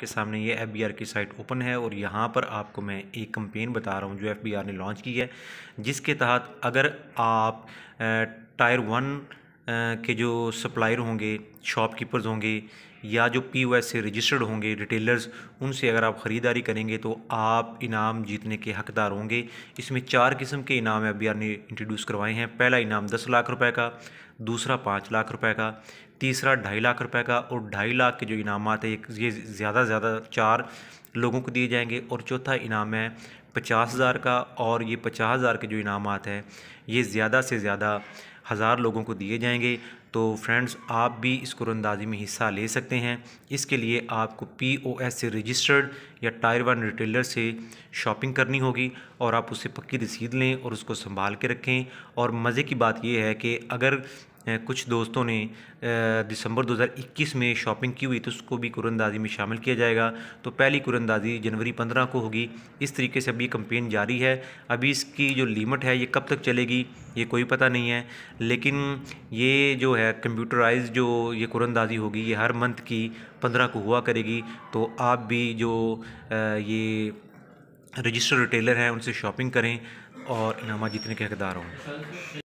आपके सामने ये एफ की साइट ओपन है और यहाँ पर आपको मैं एक कंपेन बता रहा हूँ जो एफ ने लॉन्च की है जिसके तहत अगर आप टायर वन के जो सप्लायर होंगे शॉपकीपर्स होंगे या जो एस से रजिस्टर्ड होंगे रिटेलर्स उनसे अगर आप ख़रीदारी करेंगे तो आप इनाम जीतने के हकदार होंगे इसमें चार किस्म के इनाम अभी आपने इंट्रोड्यूस करवाए हैं पहला इनाम दस लाख रुपए का दूसरा पाँच लाख रुपए का तीसरा ढाई लाख रुपए का और ढाई लाख के जो इनाम आते हैं ये ज़्यादा से ज़्यादा चार लोगों को दिए जाएंगे और चौथा इनाम है पचास हज़ार का और ये पचास हज़ार के जो इनाम आते हैं ये ज़्यादा से ज़्यादा हज़ार लोगों को दिए जाएंगे तो फ्रेंड्स आप भी इस कुरंदाजी में हिस्सा ले सकते हैं इसके लिए आपको पी ओ एस से रजिस्टर्ड या टायर वन रिटेलर से शॉपिंग करनी होगी और आप उससे पक्की रसीद लें और उसको संभाल के रखें और मज़े की बात यह है कि अगर कुछ दोस्तों ने दिसंबर 2021 में शॉपिंग की हुई तो उसको भी कुरंदाजी में शामिल किया जाएगा तो पहली कुरंदाजी जनवरी 15 को होगी इस तरीके से अभी ये कंपेन जारी है अभी इसकी जो लिमिट है ये कब तक चलेगी ये कोई पता नहीं है लेकिन ये जो है कंप्यूटराइज जो ये कुरंदाजी होगी ये हर मंथ की पंद्रह को हुआ करेगी तो आप भी जो ये रजिस्टर्ड रिटेलर हैं उनसे शॉपिंग करें और इनामा जीतने के हकदार हों